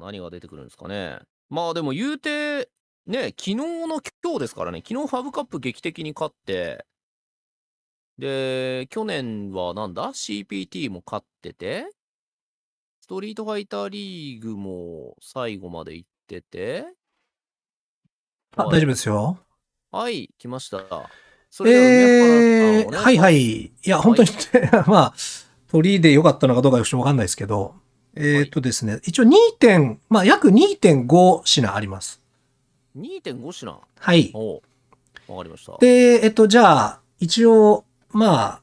何が出てくるんですかね。まあでも言うて、ね、昨日の今日ですからね、昨日ファブカップ劇的に勝って、で、去年はなんだ ?CPT も勝ってて、ストリートファイターリーグも最後まで行ってて。あ、はい、大丈夫ですよ。はい、来ました。それでは、えー、はいはい。いや、本当に、はい、まあ、鳥で良かったのかどうかよくわかんないですけど、えっ、とですね、一応2点、まあ約2.5品あります。2.5品はい。わかりました。で、えっと、じゃあ、一応、まあ、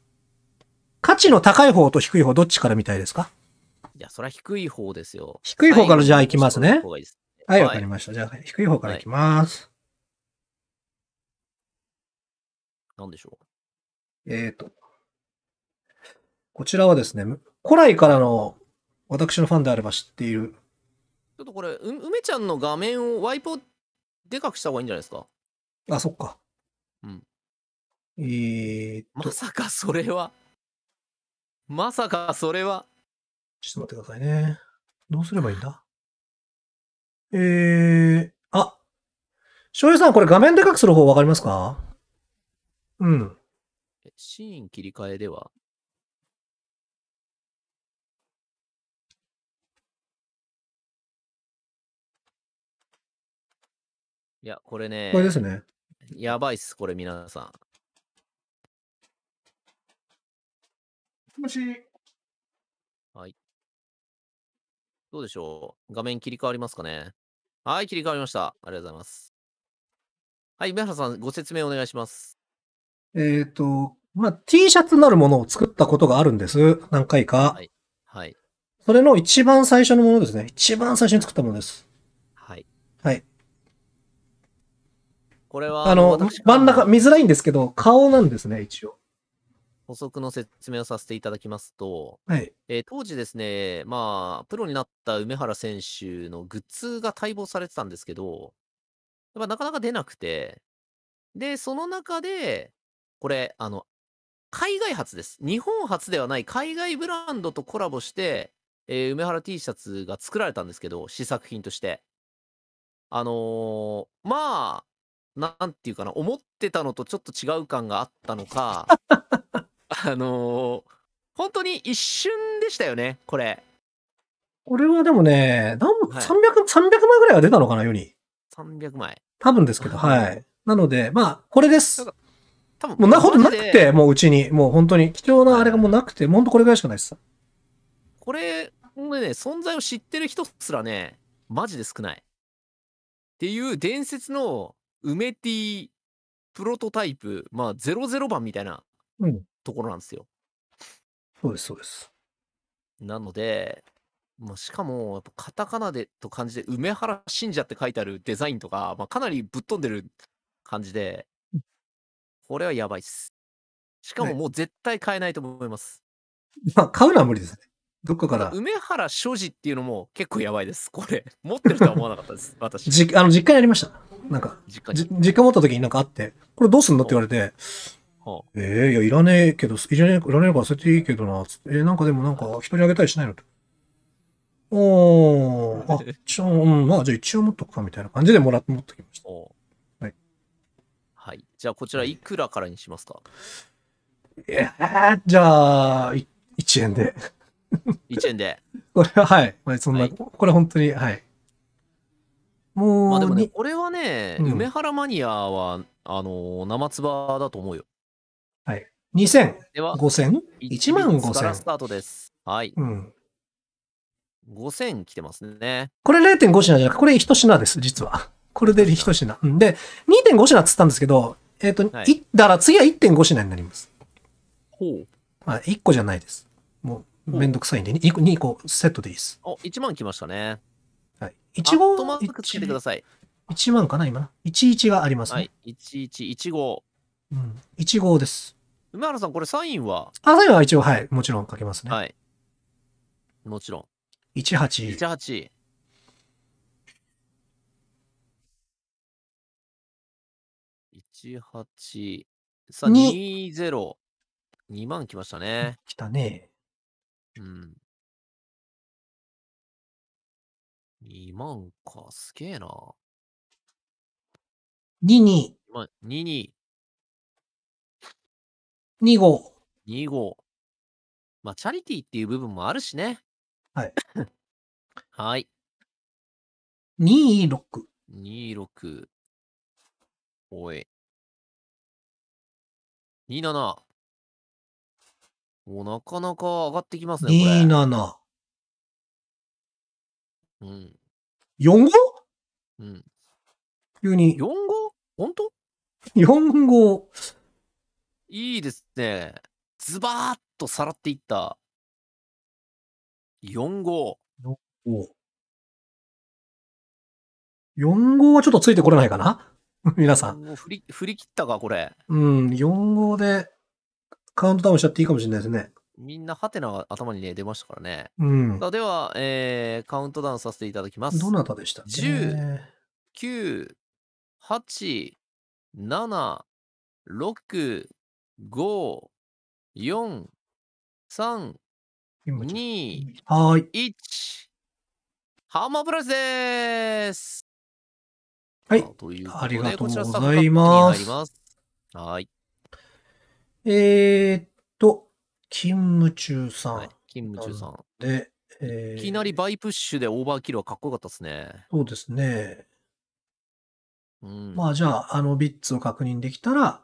価値の高い方と低い方、どっちから見たいですかいや、そりゃ低い方ですよ。低い方からじゃあいきますね。はい、わ、はい、かりました。じゃあ、低い方からいきます。な、は、ん、い、でしょうえっ、ー、と、こちらはですね、古来からの私のファンであれば知っている。ちょっとこれ、梅ちゃんの画面をワイプをでかくした方がいいんじゃないですかあ、そっか。うん。えー、まさかそれは。まさかそれは。ちょっと待ってくださいね。どうすればいいんだえー、あ、翔平さん、これ画面でかくする方わかりますかうん。シーン切り替えではいや、これね、これですね。やばいっす、これ、皆さん。もし。はい。どうでしょう画面切り替わりますかねはい、切り替わりました。ありがとうございます。はい、梅原さん、ご説明お願いします。えっ、ー、と、まあ、T シャツなるものを作ったことがあるんです。何回か。はい。はい。それの一番最初のものですね。一番最初に作ったものです。はい。はい。これは、あの、真ん中、見づらいんですけど、顔なんですね、一応。補足の説明をさせていただきますと、はいえー、当時ですね、まあ、プロになった梅原選手のグッズが待望されてたんですけど、やっぱなかなか出なくて、で、その中で、これ、あの、海外発です。日本初ではない海外ブランドとコラボして、えー、梅原 T シャツが作られたんですけど、試作品として。あのー、まあ、なんていうかな、思ってたのとちょっと違う感があったのか、あのー、本当に一瞬でしたよね、これ。これはでもね、なん300、300枚ぐらいは出たのかな、世に。300枚。多分ですけど、はい。なので、まあ、これです。多分もうなほどなくて、もううちに、もう本当に貴重なあれがもうなくて、本当これぐらいしかないです。これ、ほんね、存在を知ってる人すらね、マジで少ない。っていう伝説の梅ティープロトタイプ、まあ、00番みたいなうん。ところなんですよ。そうです、そうです。なので、まあ、しかも、やっぱカタカナでと感じで、梅原信者って書いてあるデザインとか、まあ、かなりぶっ飛んでる感じで、これはやばいっす。しかももう絶対買えないと思います。まあ、買うのは無理ですね。どっかから。梅原所持っていうのも結構やばいです。これ、持ってるとは思わなかったです。私。じあの、実家にありました。なんか、実家実家持った時になんかあって、これどうすんのって言われて、はあ、ええー、いや、いらねえけど、いらねえいらねえから捨てていいけどな、つって、えー、なんかでもなんか、人にあげたりしないのと。おー、あ、一応、うん、まあ、じゃあ一応持っとくか、みたいな感じでもらって、持ってきました。はい。はい。じゃあ、こちら、いくらからにしますかえやじゃあ、1円で。1円で。これは、はい。まあ、そんな、はい、これ本当に、はい。もう、まあでもね、はね、うん梅原マニアは、あの、生つばだと思うよ。はい。2000、では、5000、1万ス5000。タートです。はい。うん。5000来てますね。これ0.5品じゃなくて、これ1品です、実は。これで1品。で、2.5品っつったんですけど、えっ、と、はいいたら次は1.5品になります。ほう。まあ、1個じゃないです。もう、めんどくさいんで、2個、2個セットでいいです。お、1万来ましたね。はい。一号アットマークつけてください。一万かな今な。一一がありますね。はい。一一一号。うん。一号です。梅原さん、これサインはあ、サインは一応、はい。もちろん書けますね。はい。もちろん。一八。一八。18さあ20、2万来ましたね。来たね。うん。2万か、すげえな。22。ま、22。2号。2号。まあ、チャリティーっていう部分もあるしね。はい。はい。26。26。おい。27。お、なかなか上がってきますね、これ。27。うん。4号うん。急に。4号本当 ?4 号。いいですね。ズバーッとさらっていった。4号。4号。4号はちょっとついてこれないかな 皆さん。振り、振り切ったか、これ。うん、4号でカウントダウンしちゃっていいかもしれないですね。みんなハテナが頭にね、出ましたからね。うん。さあ、では、えー、カウントダウンさせていただきます。どなたでしたっけ ?10、9、8、7、6、5、4、3、2、はい。1、ハマープラスです。はい。いありがとうございます。ますはい。えー、っと、勤務中さん、はい、勤務中さん。で、えー、いきなりバイプッシュでオーバーキルはかっこよかったですね。そうですね。うん、まあじゃあ、あのビッツを確認できたら、